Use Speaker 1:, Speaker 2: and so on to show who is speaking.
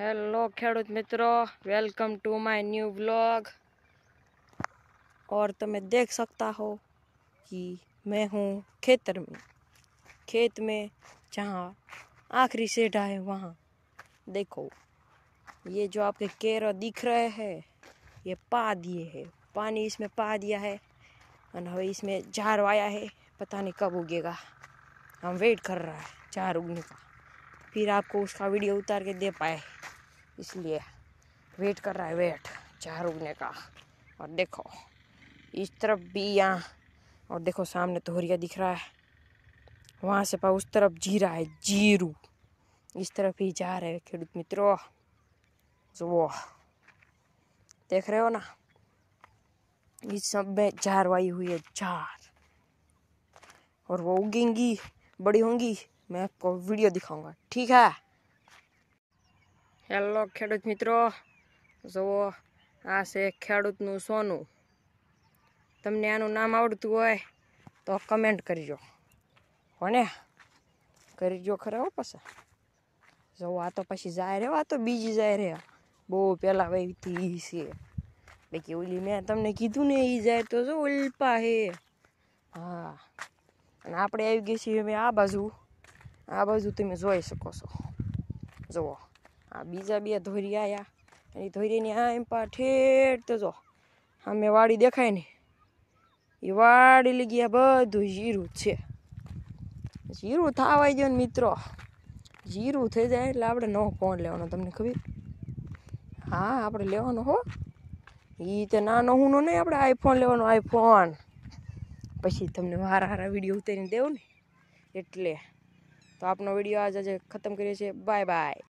Speaker 1: hello ખેડૂત मित्रों welcome to my new blog और तुम्हें देख सकता हो कि मैं हूँ खेतर में खेत में जहाँ आखिरी सेठा है वहाँ देखो ये जो आपके केरा दिख रहे हैं ये पा दिए है पानी इसमें पा दिया है और इसमें झार आया है पता नहीं कब उगेगा हम वेट कर रहा है झार उगने का फिर आपको उसका वीडियो उतार के दे पाए इसलिए वेट कर रहा है वेट चार उगने का और देखो इस तरफ भी यहाँ और देखो सामने तोहरिया दिख रहा है वहाँ से पा उस तरफ जीरा है जीरू इस तरफ ही जा रहे खेडूत मित्रों वो देख रहे हो ना इस सब में झारवाई हुई है जार और वो उगेंगी बड़ी होंगी मैं आपको वीडियो दिखाऊंगा ठीक है હેલો ખેડૂત મિત્રો જુઓ આ છે ખેડૂતનું સોનું તમને આનું નામ આવડતું હોય તો કમેન્ટ કરજો હોને કરીજો ખરા હો પછી જુઓ આ તો પછી જાય રહ્યો આ તો બીજી જાય રહ્યા બહુ પહેલાં વહીતી છે બાકી ઓલી મેં તમને કીધું ને એ જાય તો જો ઉલ્પા હે હા અને આપણે આવી ગઈ છીએ અમે આ બાજુ આ બાજુ તમે જોઈ શકો છો જુઓ આ બીજા બે ધોરી આવ્યા એ ધોરીની આ એમ પા ઠેઠ તો જો અમે વાડી દેખાય ને એ વાડી લઈ ગયા બધું જીરું છે જીરું થવાઈ ગયો ને મિત્રો જીરું થઈ જાય એટલે આપણે નવો ફોન લેવાનો તમને ખબર હા આપણે લેવાનો હો એ તો નાનો હું નહીં આપણે આઈફોન લેવાનો આઈફોન પછી તમને વારા હારા વિડીયો ઉતરીને દેવું ને એટલે તો આપનો વિડીયો આજે ખતમ કરીએ છીએ બાય બાય